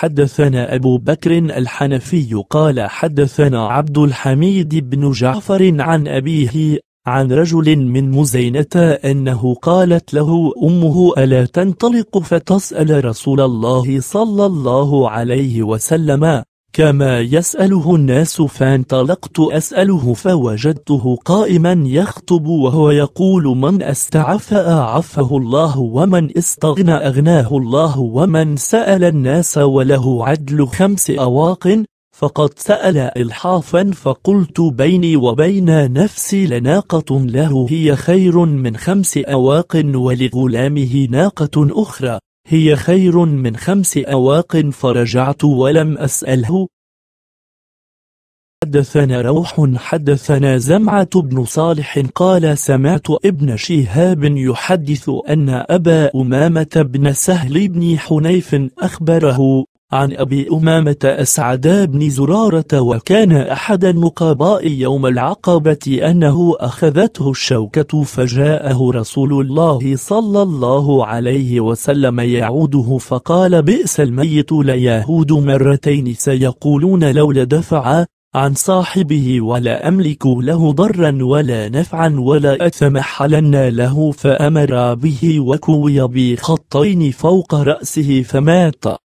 حدثنا أبو بكر الحنفي قال حدثنا عبد الحميد بن جعفر عن أبيه عن رجل من مزينة أنه قالت له أمه ألا تنطلق فتسأل رسول الله صلى الله عليه وسلم كما يسأله الناس فانطلقت أسأله فوجدته قائما يخطب وهو يقول من استعف أعفه الله ومن استغنى أغناه الله ومن سأل الناس وله عدل خمس أواق فقد سأل إلحافا فقلت بيني وبين نفسي لناقة له هي خير من خمس أواق ولغلامه ناقة أخرى هي خير من خمس أواق فرجعت ولم أسأله حدثنا روح حدثنا زمعة بن صالح قال سمعت ابن شهاب يحدث أن أبا أمامة بن سهل بن حنيف أخبره عن أبي أمامة أسعد بن زرارة وكان أحد النقباء يوم العقبة أنه أخذته الشوكة فجاءه رسول الله صلى الله عليه وسلم يعوده فقال بئس الميت ليهود مرتين سيقولون لولا دفع عن صاحبه ولا أملك له ضرا ولا نفعا ولا أتمحلن له فأمر به وكوي بخطين فوق رأسه فمات